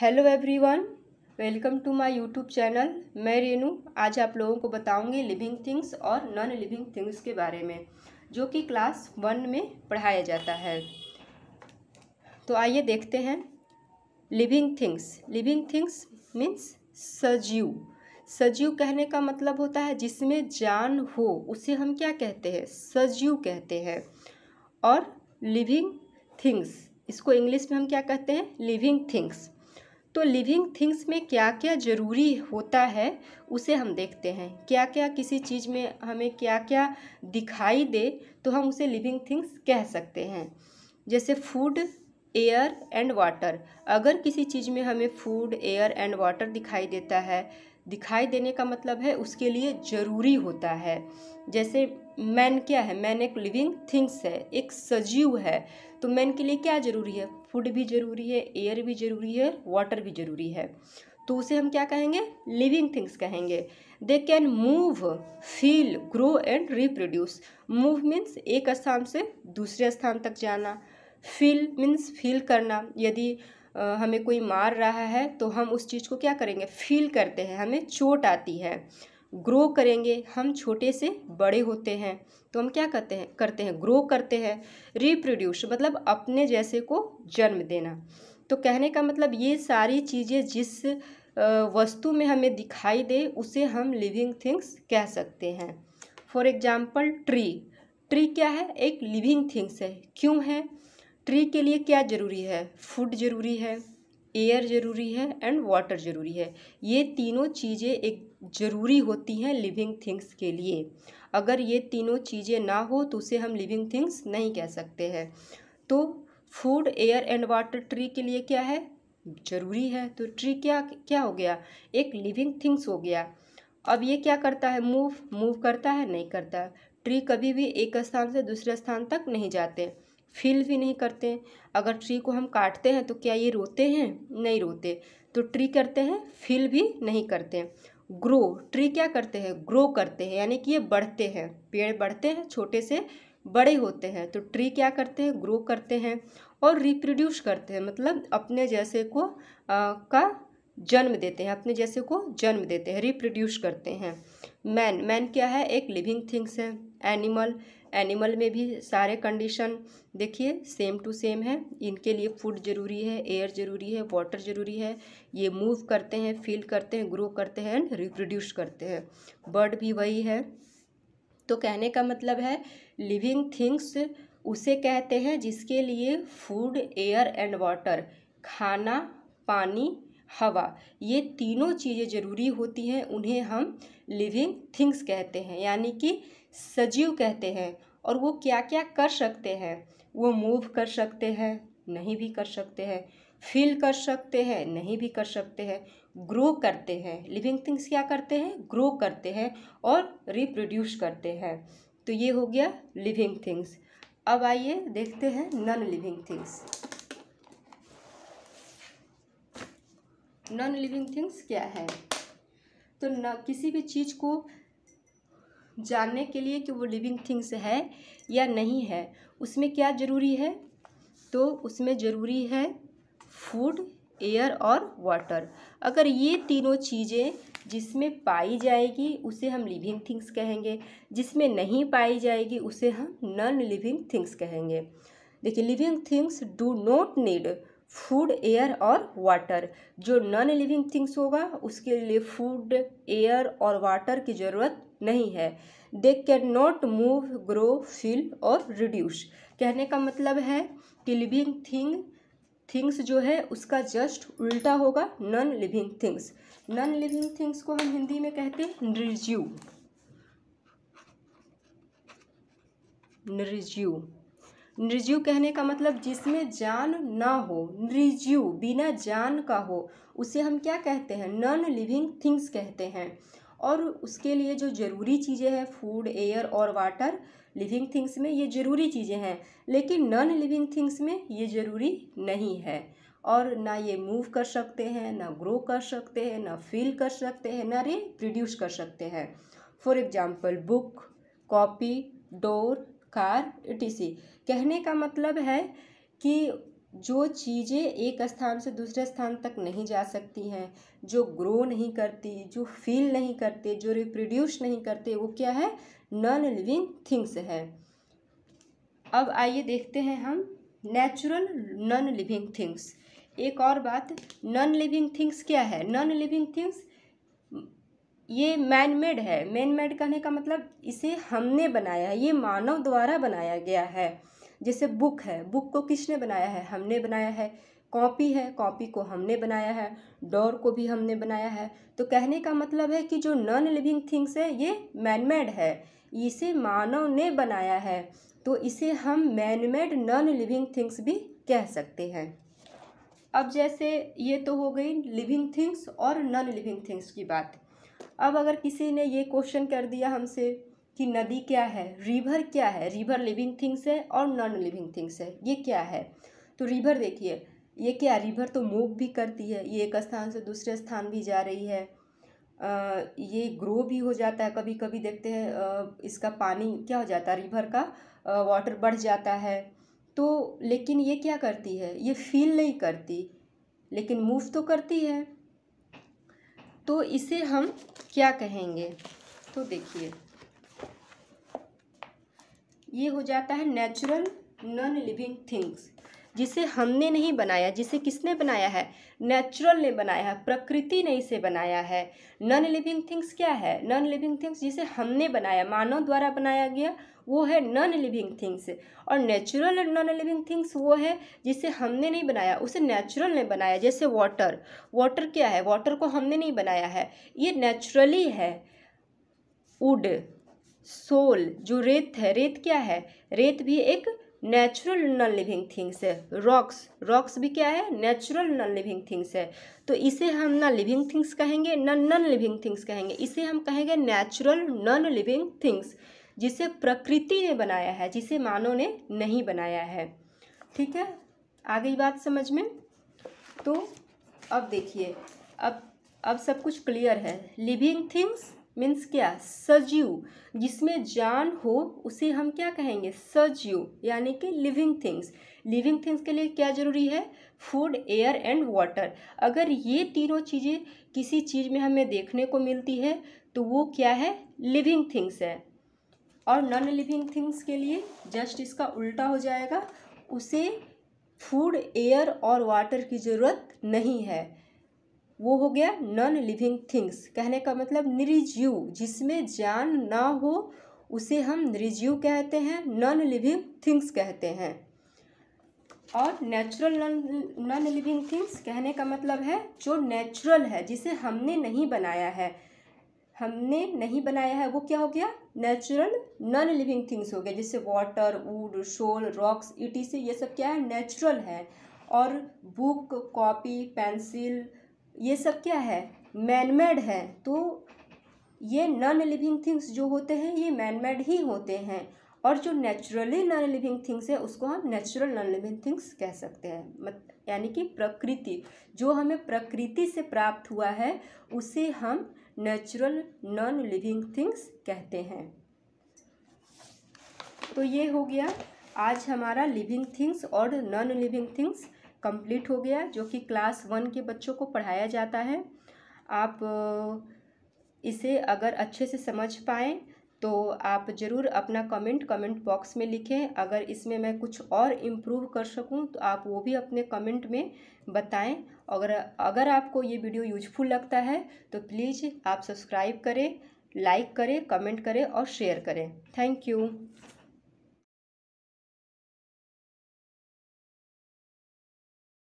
hello everyone welcome to my YouTube channel मैं रेनू आज आप लोगों को बताऊंगी लिविंग थिंग्स और नॉन लिविंग थिंग्स के बारे में जो कि क्लास वन में पढ़ाया जाता है तो आइए देखते हैं living things living things means सजीव सजीव कहने का मतलब होता है जिसमें जान हो उसे हम क्या कहते हैं सजीव कहते हैं और लिविंग थिंग्स इसको इंग्लिश में हम क्या कहते हैं लिविंग थिंग्स तो लिविंग थिंग्स में क्या क्या ज़रूरी होता है उसे हम देखते हैं क्या क्या किसी चीज़ में हमें क्या क्या दिखाई दे तो हम उसे लिविंग थिंग्स कह सकते हैं जैसे फूड एयर एंड वाटर अगर किसी चीज़ में हमें फूड एयर एंड वाटर दिखाई देता है दिखाई देने का मतलब है उसके लिए ज़रूरी होता है जैसे मैन क्या है मैन एक लिविंग थिंग्स है एक सजीव है तो मैन के लिए क्या ज़रूरी है फूड भी ज़रूरी है एयर भी ज़रूरी है वाटर भी ज़रूरी है तो उसे हम क्या कहेंगे लिविंग थिंग्स कहेंगे they can move feel grow and reproduce move means एक स्थान से दूसरे स्थान तक जाना फील मीन्स फील करना यदि हमें कोई मार रहा है तो हम उस चीज़ को क्या करेंगे फील करते हैं हमें चोट आती है ग्रो करेंगे हम छोटे से बड़े होते हैं तो हम क्या करते हैं करते हैं ग्रो करते हैं रिप्रोड्यूस मतलब अपने जैसे को जन्म देना तो कहने का मतलब ये सारी चीज़ें जिस वस्तु में हमें दिखाई दे उसे हम लिविंग थिंग्स कह सकते हैं फॉर एग्ज़ाम्पल ट्री ट्री क्या है एक लिविंग थिंग्स है क्यों है ट्री के लिए क्या ज़रूरी है फूड ज़रूरी है एयर ज़रूरी है एंड वाटर ज़रूरी है ये तीनों चीज़ें एक ज़रूरी होती हैं लिविंग थिंग्स के लिए अगर ये तीनों चीज़ें ना हो तो उसे हम लिविंग थिंग्स नहीं कह सकते हैं तो food air and water tree के लिए क्या है ज़रूरी है तो ट्री क्या क्या हो गया एक लिविंग थिंग्स हो गया अब ये क्या करता है मूव मूव करता है नहीं करता ट्री कभी भी एक स्थान से दूसरे स्थान तक नहीं जाते फील भी नहीं करते अगर ट्री को हम काटते हैं तो क्या ये रोते हैं नहीं रोते तो ट्री करते हैं फील भी नहीं करते ग्रो ट्री क्या करते हैं ग्रो करते हैं यानी कि ये बढ़ते हैं पेड़ बढ़ते हैं छोटे से बड़े होते हैं तो ट्री क्या करते हैं ग्रो करते हैं और रिप्रोड्यूस करते हैं मतलब अपने जैसे को आ, का जन्म देते हैं अपने जैसे को जन्म देते हैं रिप्रोड्यूस करते हैं मैन मैन क्या है एक लिविंग थिंग्स है एनिमल एनिमल में भी सारे कंडीशन देखिए सेम टू सेम है इनके लिए फूड ज़रूरी है एयर ज़रूरी है वाटर ज़रूरी है ये मूव करते हैं फील करते हैं ग्रो करते हैं एंड रिप्रोड्यूस करते हैं बर्ड भी वही है तो कहने का मतलब है लिविंग थिंग्स उसे कहते हैं जिसके लिए फूड एयर एंड वाटर खाना पानी हवा ये तीनों चीज़ें ज़रूरी होती हैं उन्हें हम लिविंग थिंग्स कहते हैं यानी कि सजीव कहते हैं और वो क्या क्या कर सकते हैं वो मूव कर सकते हैं नहीं भी कर सकते हैं फील कर सकते हैं नहीं भी कर सकते हैं ग्रो करते हैं लिविंग थिंग्स क्या करते हैं ग्रो करते हैं और रिप्रोड्यूस करते हैं तो ये हो गया लिविंग थिंग्स अब आइए देखते हैं non living things non living things क्या है तो न किसी भी चीज़ को जानने के लिए कि वो लिविंग थिंग्स है या नहीं है उसमें क्या ज़रूरी है तो उसमें ज़रूरी है फूड एयर और वाटर अगर ये तीनों चीज़ें जिसमें पाई जाएगी उसे हम लिविंग थिंग्स कहेंगे जिसमें नहीं पाई जाएगी उसे हम नॉन लिविंग थिंग्स कहेंगे देखिए living things do not need food air और वाटर जो नॉन लिविंग थिंग्स होगा उसके लिए फूड एयर और वाटर की ज़रूरत नहीं है they can not move grow feel और रिड्यूस कहने का मतलब है कि लिविंग थिंग थिंग्स जो है उसका जस्ट उल्टा होगा non living things non living things को हम हिंदी में कहते हैं निर्जीव निर्जीव निर्जीव कहने का मतलब जिसमें जान ना हो निर्जीव बिना जान का हो उसे हम क्या कहते हैं नॉन लिविंग थिंग्स कहते हैं और उसके लिए जो ज़रूरी चीज़ें हैं फूड एयर और वाटर लिविंग थिंग्स में ये ज़रूरी चीज़ें हैं लेकिन नॉन लिविंग थिंग्स में ये ज़रूरी नहीं है और ना ये मूव कर सकते हैं ना ग्रो कर सकते हैं ना फील कर सकते हैं ना रे प्रोड्यूस कर सकते हैं for example book copy door car etc कहने का मतलब है कि जो चीज़ें एक स्थान से दूसरे स्थान तक नहीं जा सकती हैं जो ग्रो नहीं करती जो फील नहीं करते जो रिप्रोड्यूस नहीं करते वो क्या है नॉन लिविंग थिंग्स है अब आइए देखते हैं हम नेचुरल नॉन लिविंग थिंग्स एक और बात नॉन लिविंग थिंग्स क्या है नॉन लिविंग थिंग्स ये मैन मेड है मैन मेड कहने का मतलब इसे हमने बनाया है ये मानव द्वारा बनाया गया है जैसे बुक है बुक को किसने बनाया है हमने बनाया है कॉपी है कॉपी को हमने बनाया है डोर को भी हमने बनाया है तो कहने का मतलब है कि जो नॉन लिविंग थिंग्स है ये मैन मेड है इसे मानव ने बनाया है तो इसे हम man made non living things भी कह सकते हैं अब जैसे ये तो हो गई लिविंग थिंग्स और नॉन लिविंग थिंग्स की बात अब अगर किसी ने ये क्वेश्चन कर दिया हमसे कि नदी क्या है रिवर क्या है रिवर लिविंग थिंग्स है और नॉन लिविंग थिंग्स है ये क्या है तो रिवर देखिए ये क्या रिवर तो मूव भी करती है ये एक स्थान से दूसरे स्थान भी जा रही है आ, ये ग्रो भी हो जाता है कभी कभी देखते हैं इसका पानी क्या हो जाता है रिवर का वाटर बढ़ जाता है तो लेकिन ये क्या करती है ये फील नहीं करती लेकिन मूव तो करती है तो इसे हम क्या कहेंगे तो देखिए ये हो जाता है नेचुरल नॉन लिविंग थिंग्स जिसे हमने नहीं बनाया जिसे किसने बनाया है नेचुरल ने बनाया है प्रकृति ने इसे बनाया है नॉन लिविंग थिंग्स क्या है नॉन लिविंग थिंग्स जिसे हमने बनाया मानव द्वारा बनाया गया वो है नॉन लिविंग थिंग्स और नेचुरल नॉन लिविंग थिंग्स वो है जिसे हमने नहीं बनाया उसे नेचुरल ने बनाया जैसे वाटर वाटर क्या है वाटर को हमने नहीं बनाया है ये नेचुरली है वुड सोल जो रेत है रेत क्या है रेत भी एक नेचुरल नॉन लिविंग थिंग्स है रॉक्स रॉक्स भी क्या है नेचुरल नॉन लिविंग थिंग्स है तो इसे हम ना लिविंग थिंग्स कहेंगे ना नॉन लिविंग थिंग्स कहेंगे इसे हम कहेंगे नेचुरल नॉन लिविंग थिंग्स जिसे प्रकृति ने बनाया है जिसे मानव ने नहीं बनाया है ठीक है आ गई बात समझ में तो अब देखिए अब अब सब कुछ क्लियर है लिविंग थिंग्स मीन्स क्या सजीव जिसमें जान हो उसे हम क्या कहेंगे सजीव यानी कि लिविंग थिंग्स लिविंग थिंग्स के लिए क्या ज़रूरी है फूड एयर एंड वाटर अगर ये तीनों चीज़ें किसी चीज़ में हमें देखने को मिलती है तो वो क्या है लिविंग थिंग्स है और नॉन लिविंग थिंग्स के लिए जस्ट इसका उल्टा हो जाएगा उसे फूड एयर और वाटर की ज़रूरत नहीं है वो हो गया नॉन लिविंग थिंग्स कहने का मतलब निर्जीव जिसमें जान ना हो उसे हम निर्जीव कहते हैं नॉन लिविंग थिंग्स कहते हैं और नेचुरल नॉन लिविंग थिंग्स कहने का मतलब है जो नेचुरल है जिसे हमने नहीं बनाया है हमने नहीं बनाया है वो क्या हो गया नेचुरल नॉन लिविंग थिंग्स हो गया जैसे वाटर वुड शोल रॉक्स ईटीसी ये सब क्या है नेचुरल है और बुक कॉपी पेंसिल ये सब क्या है मैनमेड है तो ये नॉन लिविंग थिंग्स जो होते हैं ये मैनमेड ही होते हैं और जो नेचुरली नॉन लिविंग थिंग्स है उसको हम नेचुरल नॉन लिविंग थिंग्स कह सकते हैं मत यानी कि प्रकृति जो हमें प्रकृति से प्राप्त हुआ है उसे हम नेचुरल नॉन लिविंग थिंग्स कहते हैं तो ये हो गया आज हमारा लिविंग थिंग्स और नॉन लिविंग थिंग्स कंप्लीट हो गया जो कि क्लास वन के बच्चों को पढ़ाया जाता है आप इसे अगर अच्छे से समझ पाएँ तो आप ज़रूर अपना कमेंट कमेंट बॉक्स में लिखें अगर इसमें मैं कुछ और इम्प्रूव कर सकूं तो आप वो भी अपने कमेंट में बताएं अगर अगर आपको ये वीडियो यूजफुल लगता है तो प्लीज़ आप सब्सक्राइब करें लाइक करें कमेंट करें और शेयर करें थैंक यू